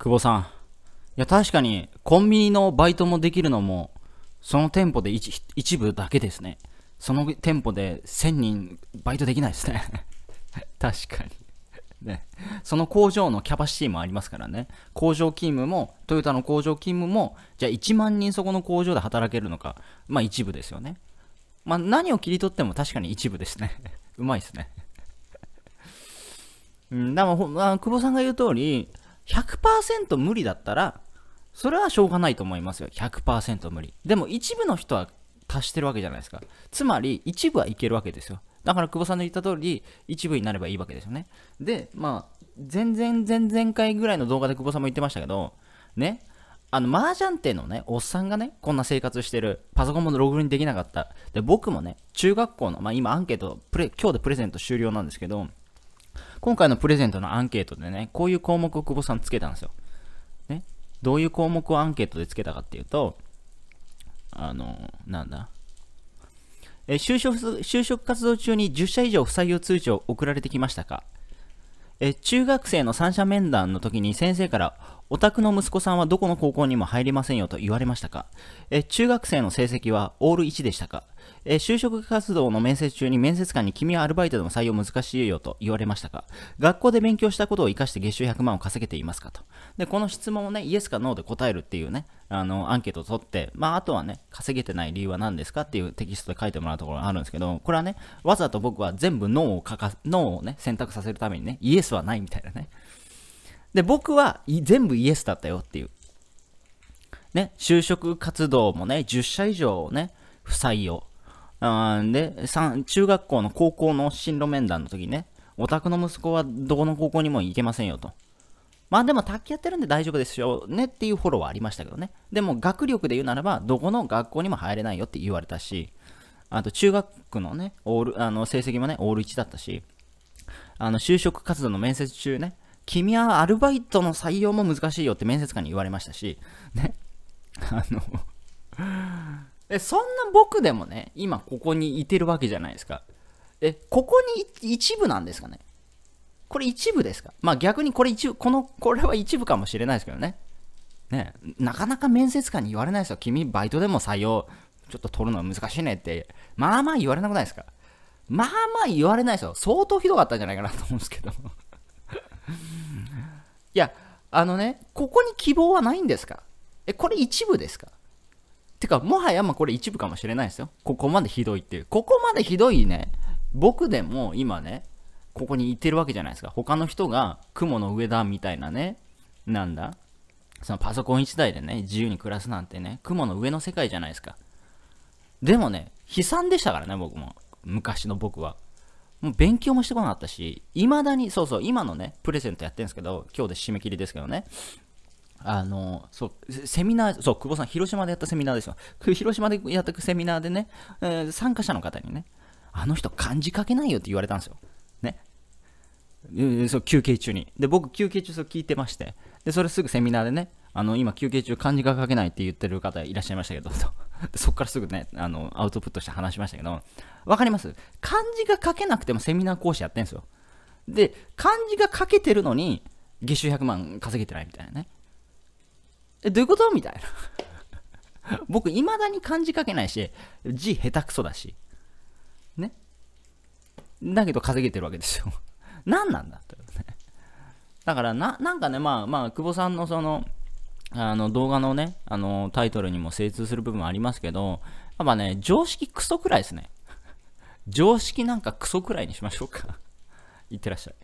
久保さん。いや、確かに、コンビニのバイトもできるのも、その店舗で一一部だけですね。その店舗で1000人バイトできないですね。確かにね。その工場のキャパシティもありますからね。工場勤務も、トヨタの工場勤務も、じゃあ1万人そこの工場で働けるのか、まあ一部ですよね。まあ何を切り取っても確かに一部ですね。うまいですね。うん、でも、ら、まあ、久保さんが言う通り、100%無理だったら、それはしょうがないと思いますよ。100%無理。でも一部の人は達してるわけじゃないですか。つまり、一部はいけるわけですよ。だから久保さんの言った通り、一部になればいいわけですよね。で、まあ、全然前々回ぐらいの動画で久保さんも言ってましたけど、ね、あの、麻雀店のね、おっさんがね、こんな生活してる。パソコンもログインできなかった。で、僕もね、中学校の、まあ今アンケート、プレ今日でプレゼント終了なんですけど、今回のプレゼントのアンケートでね、こういう項目を久保さんつけたんですよ。ね。どういう項目をアンケートでつけたかっていうと、あの、なんだ。え就職就職活動中に10社以上不採用通知を送られてきましたかえ中学生の三者面談の時に先生からお宅の息子さんはどこの高校にも入りませんよと言われましたかえ中学生の成績はオール1でしたかえ就職活動の面接中に面接官に君はアルバイトでも採用難しいよと言われましたか学校で勉強したことを生かして月収100万を稼げていますかと。で、この質問をね、イエスかノーで答えるっていうね、あの、アンケートを取って、まあ、あとはね、げてない理由は何ですかっていうテキストで書いてもらうところがあるんですけど、これはね、わざと僕は全部脳を書か、脳をね、選択させるためにね、イエスはないみたいなね。で、僕は全部イエスだったよっていう。ね、就職活動もね、10社以上ね、不採用。うんで、中学校の高校の進路面談の時ね、お宅の息子はどこの高校にも行けませんよと。まあでも卓球やってるんで大丈夫ですよねっていうフォローはありましたけどね。でも学力で言うならば、どこの学校にも入れないよって言われたし、あと中学のね、オール、あの、成績もね、オール1だったし、あの、就職活動の面接中ね、君はアルバイトの採用も難しいよって面接官に言われましたし、ね、あのえ、そんな僕でもね、今ここにいてるわけじゃないですか。え、ここに一部なんですかねこれ一部ですかまあ逆にこれ一部、この、これは一部かもしれないですけどね。ね、なかなか面接官に言われないですよ。君、バイトでも採用、ちょっと取るのは難しいねって。まあまあ言われなくないですかまあまあ言われないですよ。相当ひどかったんじゃないかなと思うんですけど。いや、あのね、ここに希望はないんですかえ、これ一部ですかてか、もはやまこれ一部かもしれないですよ。ここまでひどいっていう。ここまでひどいね、僕でも今ね、ここにいてるわけじゃないですか。他の人が雲の上だみたいなね、なんだそのパソコン1台でね、自由に暮らすなんてね、雲の上の世界じゃないですか。でもね、悲惨でしたからね、僕も。昔の僕は。もう勉強もしてこなかったし、未だに、そうそう、今のね、プレゼントやってるんですけど、今日で締め切りですけどね。あの、そう、セミナー、そう、久保さん、広島でやったセミナーですよ。広島でやったセミナーでね、えー、参加者の方にね、あの人漢字書けないよって言われたんですよ。そう休憩中に。で、僕、休憩中、そう聞いてまして。で、それすぐセミナーでね、あの、今休憩中漢字が書けないって言ってる方いらっしゃいましたけど、そっからすぐね、あの、アウトプットして話しましたけど、わかります漢字が書けなくてもセミナー講師やってんですよ。で、漢字が書けてるのに、月収100万稼げてないみたいなね。え、どういうことみたいな。僕、いまだに漢字書けないし、字下手くそだし。ね。だけど稼げてるわけですよ。何なんだって、ね。だからな、なんかね、まあ、まあ、久保さんのその、あの動画のね、あのタイトルにも精通する部分ありますけど、やっぱね、常識クソくらいですね。常識なんかクソくらいにしましょうか。い ってらっしゃい。